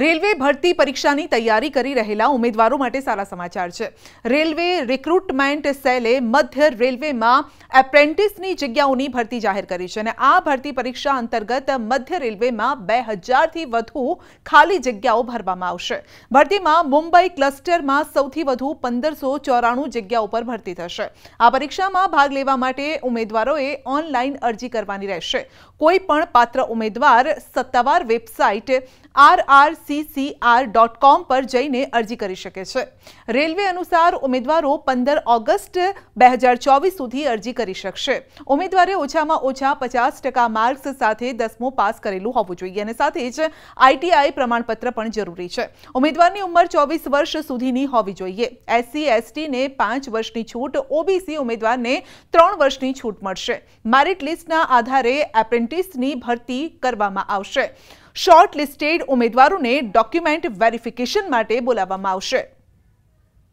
Railway भर्ती परीक्षाની તૈયારી કરી રહેલા ઉમેદવારો માટે સારા સમાચાર છે. રેલવે recrument સેલે મધ્ય રેલવેમાં એપ્રેન્ટિસની જગ્યાઓની ભરતી જાહેર કરી છે અને આ ભરતી પરીક્ષા અંતર્ગત મધ્ય રેલવેમાં 2000 થી વધુ ખાલી જગ્યાઓ ભરવામાં આવશે. ભરતીમાં મુંબઈ ક્લસ્ટરમાં સૌથી વધુ 1594 જગ્યાઓ પર ભરતી થશે. આ પરીક્ષામાં ભાગ લેવા માટે ઉમેદવારોએ ઓનલાઈન અરજી કરવાની રહેશે. કોઈપણ પાત્ર ઉમેદવાર સત્તાવાર વેબસાઈટ RR ccr.com પર જઈને અરજી કરી શકે છે રેલવે અનુસાર ઉમેદવારો 15 ઓગસ્ટ 2024 સુધી અરજી કરી શકે છે ઉમેદવારે ઓછામાં ઓછા 50% માર્ક્સ સાથે 10મો પાસ કરેલો હોવો જોઈએ અને સાથે જ आईटीआई પ્રમાણપત્ર પણ જરૂરી છે ઉમેદવારની ઉંમર 24 વર્ષ સુધીની હોવી જોઈએ एससी एसटी ને 5 વર્ષની છૂટ ओबीसी ઉમેદવારને 3 વર્ષની છૂટ મળશે મેરિટ લિસ્ટના આધારે એપ્રેન્ટિસની ભરતી કરવામાં આવશે શોર્ટ લિસ્ટેડ ઉમેદવારોને ડોક્યુમેન્ટ વેરિફિકેશન માટે બોલાવવામાં આવશે